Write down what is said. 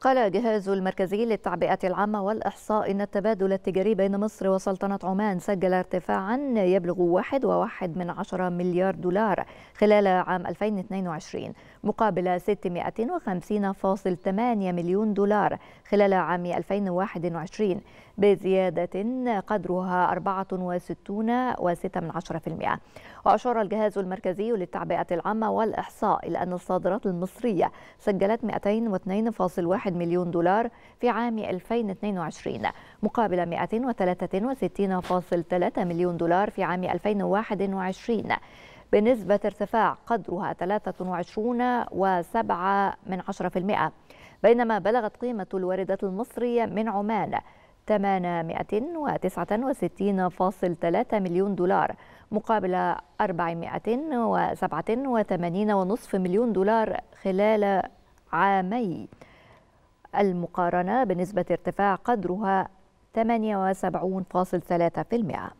قال جهاز المركزي للتعبئة العامة والإحصاء إن التبادل التجاري بين مصر وسلطنة عمان سجل ارتفاعا يبلغ واحد وواحد من عشرة مليار دولار خلال عام 2022 مقابل 650.8 مليون دولار خلال عام 2021 بزيادة قدرها 64.6% وأشار الجهاز المركزي للتعبئة العامة والإحصاء إلى أن الصادرات المصرية سجلت 202.1 1 مليون دولار في عام 2022 مقابل 163.3 مليون دولار في عام 2021 بنسبة ارتفاع قدرها 23.7 من بينما بلغت قيمة الواردات المصرية من عمان 869.3 مليون دولار مقابل 487.5 مليون دولار خلال عامي المقارنة بنسبة ارتفاع قدرها 78.3%